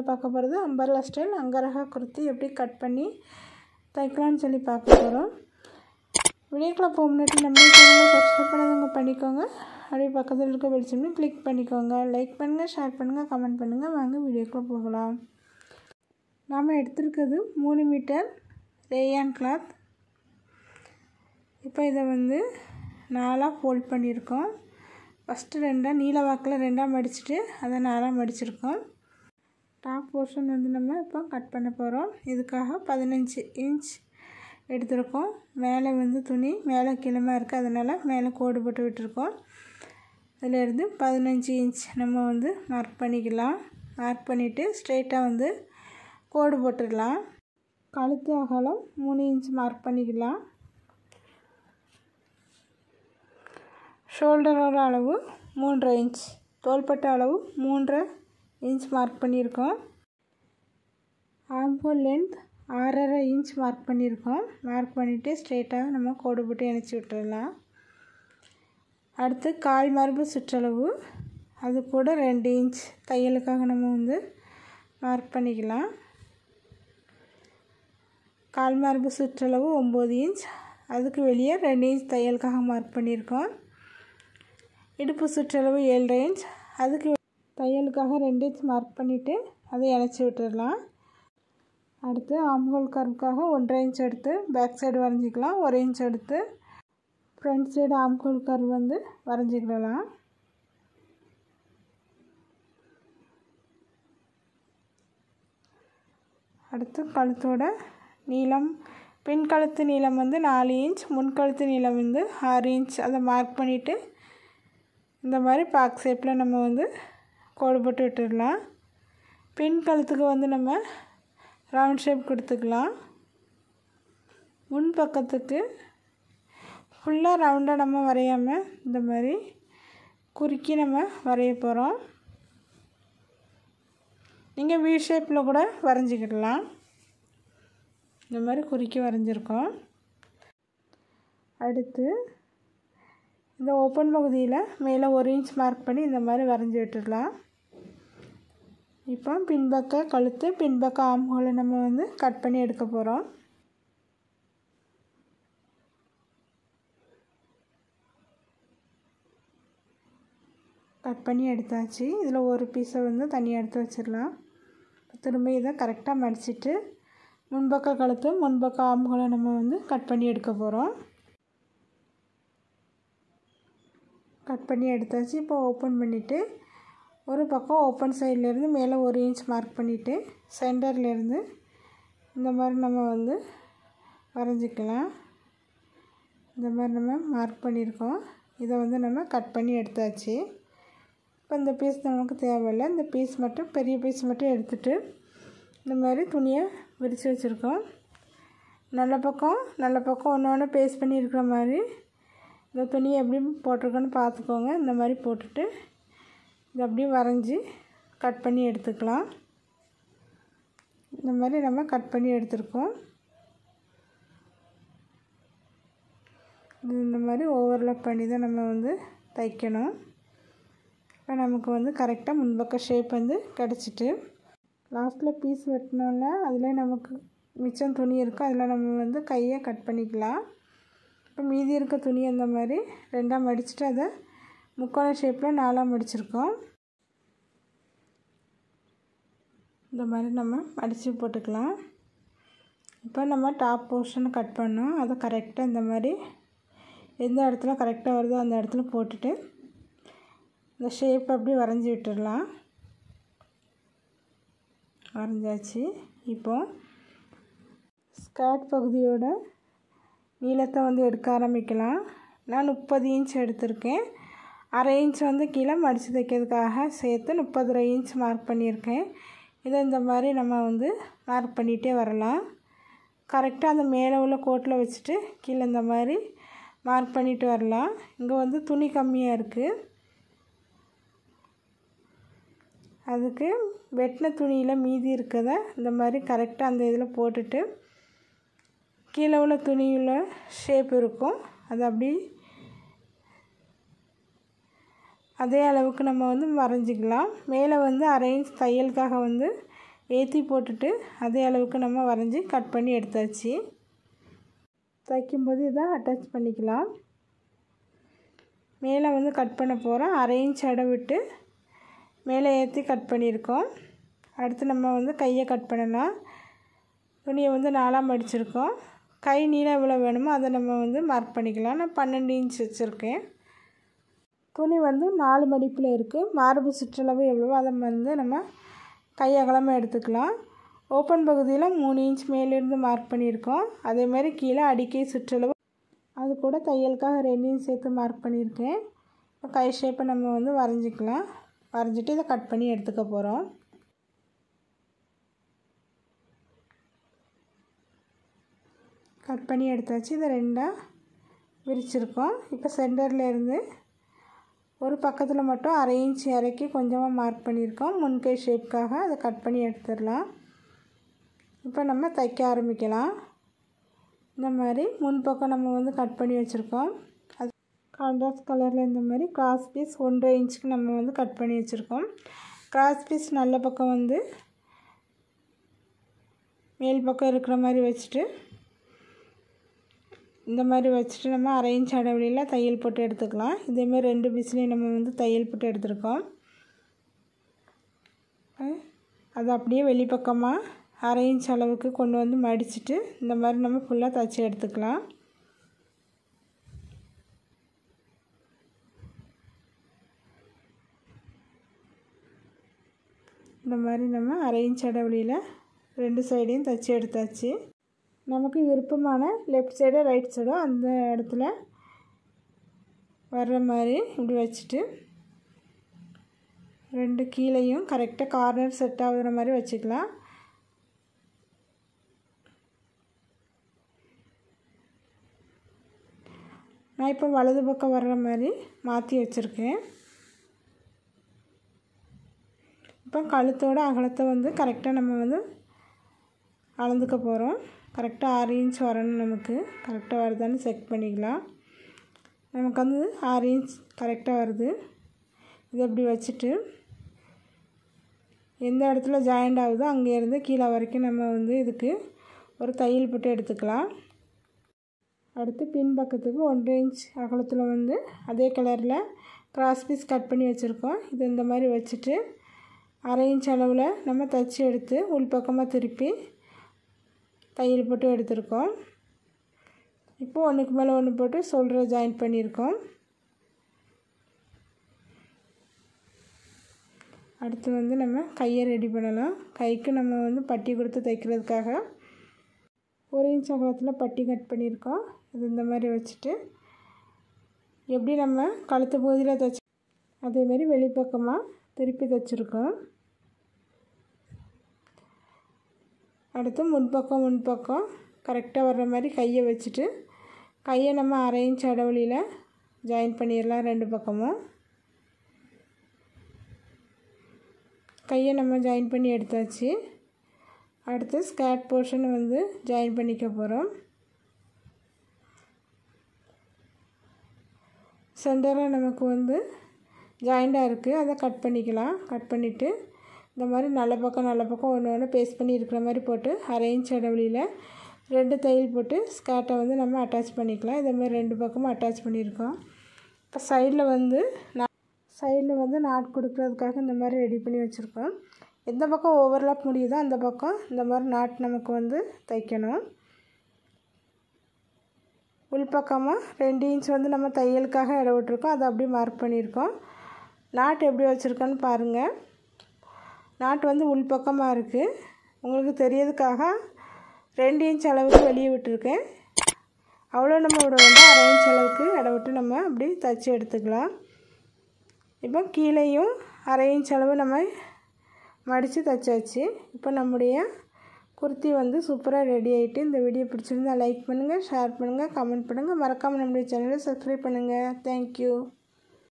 வீடியோவில் பார்க்க போகிறது அம்பர்லா ஸ்டைல் அங்கரகா குர்த்தி எப்படி கட் பண்ணி தைக்கலாம்னு சொல்லி பார்க்க போகிறோம் வீடியோக்கில் போக முன்னாடி நம்ம சப்ஸ்கிரைப் பண்ணாதவங்க பண்ணிக்கோங்க அப்படியே பக்கத்தில் இருக்க வெளிச்சம்னு கிளிக் பண்ணிக்கோங்க லைக் பண்ணுங்கள் ஷேர் பண்ணுங்கள் கமெண்ட் பண்ணுங்கள் வாங்க வீடியோக்குள்ளே போகலாம் நாம் எடுத்துருக்கிறது மூணு மீட்டர் ரேயான் கிளாத் இப்போ இதை வந்து நாலாக ஃபோல்ட் பண்ணியிருக்கோம் ஃபஸ்ட்டு ரெண்டாக நீல வாக்கில் ரெண்டாக மடிச்சுட்டு அதை நாலாக மடிச்சிருக்கோம் டாப் போர்ஷன் வந்து நம்ம இப்போ கட் பண்ண போகிறோம் இதுக்காக பதினஞ்சு இன்ச் எடுத்திருக்கோம் மேலே வந்து துணி மேலே கிளமாக இருக்குது அதனால் மேலே கோடு போட்டு விட்டுருக்கோம் அதிலேருந்து பதினஞ்சு இன்ச் நம்ம வந்து மார்க் பண்ணிக்கலாம் மார்க் பண்ணிவிட்டு ஸ்ட்ரெயிட்டாக வந்து கோடு போட்டுடலாம் கழுத்து அகலம் மூணு இன்ச் மார்க் பண்ணிக்கலாம் ஷோல்டரோட அளவு மூன்றரை இன்ச் தோல்பட்ட அளவு மூன்றரை இன்ச் மார்க் பண்ணியிருக்கோம் ஆம்போ லென்த் ஆறரை இன்ச் மார்க் பண்ணியிருக்கோம் மார்க் பண்ணிவிட்டு ஸ்ட்ரெயிட்டாக நம்ம கோடு போட்டு இணைச்சி விட்டுடலாம் அடுத்து கால் மரபு சுற்றளவு அது கூட ரெண்டு இன்ச் தையலுக்காக நம்ம வந்து மார்க் பண்ணிக்கலாம் கால் மார்பு சுற்றளவு ஒம்பது இன்ச் அதுக்கு வெளியே ரெண்டு இன்ச் தையலுக்காக மார்க் பண்ணியிருக்கோம் இடுப்பு சுற்றளவு ஏழரை இன்ச் அதுக்கு தையலுக்காக ரெண்டு இன்ச் மார்க் பண்ணிவிட்டு அதை இணைச்சி விட்டுடலாம் அடுத்து ஆம்ஹோல் கருவுக்காக ஒன்றரை இன்ச் எடுத்து பேக் சைடு வரைஞ்சிக்கலாம் ஒரு இன்ச் எடுத்து ஃப்ரண்ட் சைடு ஆம்ஹோல் கருவு வந்து வரைஞ்சிக்கிடலாம் அடுத்து கழுத்தோட நீளம் பின் கழுத்து நீளம் வந்து நாலு இன்ச் முன் கழுத்து நீளம் வந்து ஆறு இன்ச் அதை மார்க் பண்ணிவிட்டு இந்த மாதிரி பாக் ஷேப்பில் நம்ம வந்து கோடு போட்டு விட்டுடலாம் பின் கழுத்துக்கு வந்து நம்ம ரவுண்ட் ஷேப் கொடுத்துக்கலாம் முன் பக்கத்துக்கு ஃபுல்லாக ரவுண்டாக நம்ம வரையாமல் இந்த மாதிரி குறுக்கி நம்ம வரைய போகிறோம் நீங்கள் வி ஷேப்பில் கூட வரைஞ்சிக்கிடலாம் இந்த மாதிரி குறுக்கி வரைஞ்சிருக்கோம் அடுத்து இந்த ஓப்பன் பகுதியில் மேலே ஒரு இன்ச் மார்க் பண்ணி இந்த மாதிரி வரைஞ்சி விட்டுடலாம் இப்போ பின்பக்க கழுத்து பின்பக்க ஆம்புகளை நம்ம வந்து கட் பண்ணி எடுக்க போகிறோம் கட் பண்ணி எடுத்தாச்சு இதில் ஒரு பீஸை வந்து தனியாக எடுத்து வச்சிடலாம் திரும்ப இதை கரெக்டாக மடிச்சிட்டு முன்பக்க கழுத்து முன்பக்க ஆம்புகளை நம்ம வந்து கட் பண்ணி எடுக்க போகிறோம் கட் பண்ணி எடுத்தாச்சு இப்போ ஓப்பன் பண்ணிவிட்டு ஒரு பக்கம் ஓப்பன் சைட்லேருந்து மேலே ஒரு இன்ச் மார்க் பண்ணிவிட்டு சென்டர்லேருந்து இந்த மாதிரி நம்ம வந்து வரைஞ்சிக்கலாம் இந்த மாதிரி நம்ம மார்க் பண்ணியிருக்கோம் இதை வந்து நம்ம கட் பண்ணி எடுத்தாச்சு இப்போ இந்த பீஸ் நமக்கு தேவையில்லை இந்த பீஸ் மட்டும் பெரிய பீஸ் மட்டும் எடுத்துகிட்டு இந்த மாதிரி துணியை விரித்து வச்சுருக்கோம் நல்ல பக்கம் நல்ல பக்கம் ஒன்று ஒன்று பேஸ்ட் பண்ணி இருக்கிற மாதிரி இந்த துணியை எப்படி போட்டிருக்கோன்னு பார்த்துக்கோங்க இந்த மாதிரி போட்டுட்டு இது அப்படியே வரைஞ்சி கட் பண்ணி எடுத்துக்கலாம் இந்த மாதிரி நம்ம கட் பண்ணி எடுத்துருக்கோம் இது இந்த மாதிரி ஓவர்லாப் பண்ணி தான் நம்ம வந்து தைக்கணும் இப்போ நமக்கு வந்து கரெக்டாக முன்பக்க ஷேப் வந்து கிடச்சிட்டு லாஸ்ட்டில் பீஸ் வெட்டினோம்ல அதில் நமக்கு மிச்சம் துணி இருக்கும் அதில் நம்ம வந்து கையை கட் பண்ணிக்கலாம் இப்போ மீதி இருக்க துணி அந்த மாதிரி ரெண்டாக மடிச்சுட்டு அதை முக்கோண ஷேப்பில் நாலாம் முடிச்சிருக்கோம் இந்த மாதிரி நம்ம அடித்து போட்டுக்கலாம் இப்போ நம்ம டாப் போர்ஷன் கட் பண்ணோம் அதை கரெக்டாக இந்த மாதிரி எந்த இடத்துல கரெக்டாக வருதோ அந்த இடத்துல போட்டுட்டு இந்த ஷேப் அப்படி வரைஞ்சி விட்டுடலாம் வரைஞ்சாச்சு இப்போ ஸ்கர்ட் பகுதியோட நீளத்தை வந்து எடுக்க ஆரம்பிக்கலாம் நான் முப்பது இன்ச் எடுத்திருக்கேன் அரை இன்ச் வந்து கீழே மடித்து தைக்கிறதுக்காக சேர்த்து முப்பது இன்ச் மார்க் பண்ணியிருக்கேன் இதை இந்த மாதிரி நம்ம வந்து மார்க் பண்ணிகிட்டே வரலாம் கரெக்டாக அந்த மேலே உள்ள கோட்டில் வச்சுட்டு கீழே இந்த மாதிரி மார்க் பண்ணிட்டு வரலாம் இங்கே வந்து துணி கம்மியாக இருக்குது அதுக்கு வெட்டின துணியில் மீதி இருக்கிறத இந்த மாதிரி கரெக்டாக அந்த இதில் போட்டுட்டு கீழே உள்ள துணியில் ஷேப் இருக்கும் அது அப்படி அதே அளவுக்கு நம்ம வந்து வரைஞ்சிக்கலாம் மேலே வந்து அரைஞ்ச் தையலுக்காக வந்து ஏற்றி போட்டுட்டு அதே அளவுக்கு நம்ம வரைஞ்சி கட் பண்ணி எடுத்தாச்சு தைக்கும்போது இதை அட்டாச் பண்ணிக்கலாம் மேலே வந்து கட் பண்ண போகிறோம் அரைஞ்ச் விட்டு மேலே ஏற்றி கட் பண்ணியிருக்கோம் அடுத்து நம்ம வந்து கையை கட் பண்ணலாம் துணியை வந்து நாலாம் மடிச்சிருக்கோம் கை நீளம் எவ்வளோ வேணுமோ அதை நம்ம வந்து மார்க் பண்ணிக்கலாம் நான் பன்னெண்டு இன்ச் வச்சுருக்கேன் துணி வந்து நாலு மடிப்பில் இருக்குது மார்பு சுற்றளவு எவ்வளோ அதை வந்து நம்ம கையகலமாக எடுத்துக்கலாம் ஓப்பன் பகுதியில் மூணு இன்ச் மேலேருந்து மார்க் பண்ணியிருக்கோம் அதேமாதிரி கீழே அடிக்கை சுற்றளவு அது கூட தையலுக்காக ரெண்டையும் சேர்த்து மார்க் பண்ணியிருக்கேன் இப்போ கை ஷேப்பை நம்ம வந்து வரைஞ்சிக்கலாம் வரைஞ்சிட்டு இதை கட் பண்ணி எடுத்துக்க போகிறோம் கட் பண்ணி எடுத்தாச்சு இதை ரெண்டாக விரிச்சிருக்கோம் இப்போ சென்டர்லேருந்து ஒரு பக்கத்தில் மட்டும் அரை இன்ச் இறக்கி கொஞ்சமாக மார்க் பண்ணியிருக்கோம் முன்கை ஷேப்புக்காக அதை கட் பண்ணி எடுத்துடலாம் இப்போ நம்ம தைக்க ஆரம்பிக்கலாம் இந்த மாதிரி முன்பக்கம் நம்ம வந்து கட் பண்ணி வச்சுருக்கோம் அது கான்ட்ராஸ்ட் கலரில் இந்த மாதிரி கிராஸ் பீஸ் ஒன்றரை இன்ச்சுக்கு நம்ம வந்து கட் பண்ணி வச்சுருக்கோம் கிராஸ் பீஸ் நல்ல பக்கம் வந்து மேல் பக்கம் இருக்கிற மாதிரி வச்சுட்டு இந்த மாதிரி வச்சுட்டு நம்ம அரைஞ்ச் அடைவெளியில் தையல் போட்டு எடுத்துக்கலாம் இதேமாரி ரெண்டு பீஸ்லேயும் நம்ம வந்து தையல் போட்டு எடுத்துருக்கோம் அது அப்படியே வெளிப்பக்கமாக அரைஞ்ச் அளவுக்கு கொண்டு வந்து மடிச்சுட்டு இந்த மாதிரி நம்ம ஃபுல்லாக தைச்சி எடுத்துக்கலாம் இந்த மாதிரி நம்ம அரைஞ்ச் அடைவெளியில் ரெண்டு சைடையும் தைச்சி எடுத்தாச்சு நமக்கு விருப்பமான லெஃப்ட் சைடோ ரைட் சைடோ அந்த இடத்துல வர்ற மாதிரி இப்படி வச்சுட்டு ரெண்டு கீழையும் கரெக்டாக கார்னர் செட் ஆகுற மாதிரி வச்சுக்கலாம் நான் இப்போ வலது பக்கம் வர்ற மாதிரி மாற்றி வச்சுருக்கேன் இப்போ கழுத்தோட அகலத்தை வந்து கரெக்டாக நம்ம வந்து அளந்துக்க போகிறோம் கரெக்டாக ஆறு இன்ச் வரணும் நமக்கு கரெக்டாக வருதான்னு செக் பண்ணிக்கலாம் நமக்கு வந்து ஆறு இன்ச் கரெக்டாக வருது இது எப்படி வச்சுட்டு எந்த இடத்துல ஜாயிண்ட் ஆகுதோ அங்கேருந்து கீழே வரைக்கும் நம்ம வந்து இதுக்கு ஒரு தையல் போட்டு எடுத்துக்கலாம் அடுத்து பின் பக்கத்துக்கு ஒன்றரை இன்ச் அகலத்தில் வந்து அதே கலரில் கிராஸ் பீஸ் கட் பண்ணி வச்சுருக்கோம் இது இந்த மாதிரி வச்சுட்டு அரை இன்ச் அளவில் நம்ம தைச்சி எடுத்து உள்பக்கமாக திருப்பி தையல் போட்டு எடுத்திருக்கோம் இப்போது ஒன்றுக்கு மேலே ஒன்று போட்டு சொல்கிற ஜாயின் பண்ணியிருக்கோம் அடுத்து வந்து நம்ம கையை ரெடி பண்ணலாம் கைக்கு நம்ம வந்து பட்டி கொடுத்து தைக்கிறதுக்காக ஒரு இன்ச் அகலத்தில் பட்டி கட் பண்ணியிருக்கோம் அது இந்த மாதிரி வச்சுட்டு எப்படி நம்ம கழுத்து பகுதியில் தைச்சி அதேமாரி வெளிப்பக்கமாக திருப்பி தைச்சிருக்கோம் அடுத்து முன்பக்கம் முன்பக்கம் கரெக்டாக வர்ற மாதிரி கையை வச்சுட்டு கையை நம்ம அரேஞ்ச் அடவுளியில் ஜாயின் பண்ணிடலாம் ரெண்டு பக்கமும் கையை நம்ம ஜாயின் பண்ணி எடுத்தாச்சு அடுத்து ஸ்கேட் போர்ஷன் வந்து ஜாயின் பண்ணிக்க போகிறோம் சென்டராக நமக்கு வந்து ஜாயிண்டாக இருக்குது அதை கட் பண்ணிக்கலாம் கட் பண்ணிவிட்டு இந்த மாதிரி நல்ல பக்கம் நல்ல பக்கம் ஒன்று ஒன்று பேஸ்ட் பண்ணி இருக்கிற மாதிரி போட்டு அரை இன்ச் இடைவெளியில் ரெண்டு தையல் போட்டு ஸ்கேட்டை வந்து நம்ம அட்டாச் பண்ணிக்கலாம் இதே மாதிரி ரெண்டு பக்கமும் அட்டாச் பண்ணியிருக்கோம் இப்போ சைடில் வந்து நான் சைடில் வந்து நாட் கொடுக்குறதுக்காக இந்த மாதிரி ரெடி பண்ணி வச்சுருக்கோம் எந்த பக்கம் ஓவர்லாப் முடியுதோ அந்த பக்கம் இந்த மாதிரி நாட் நமக்கு வந்து தைக்கணும் உள்பக்கமாக ரெண்டு இன்ச் வந்து நம்ம தையலுக்காக இட விட்டுருக்கோம் அதை அப்படியே மார்க் பண்ணியிருக்கோம் நாட் எப்படி வச்சுருக்கோன்னு பாருங்கள் நாட்டு வந்து உள்பக்கமாக இருக்குது உங்களுக்கு தெரியறதுக்காக ரெண்டு இன்ச் அளவுக்கு வெளியே விட்டுருக்கேன் அவ்வளோ நம்ம விட வேண்டாம் அரை இன்ச் அளவுக்கு இடம் விட்டு நம்ம அப்படி தைச்சி எடுத்துக்கலாம் இப்போ கீழேயும் அரை இன்ச் அளவு நம்ம மடித்து தைச்சாச்சு இப்போ நம்முடைய குர்த்தி வந்து சூப்பராக ரெடி ஆகிட்டு இந்த வீடியோ பிடிச்சிருந்தால் லைக் பண்ணுங்கள் ஷேர் பண்ணுங்கள் கமெண்ட் பண்ணுங்கள் மறக்காமல் நம்முடைய சேனலை சப்ஸ்கிரைப் பண்ணுங்கள் தேங்க்யூ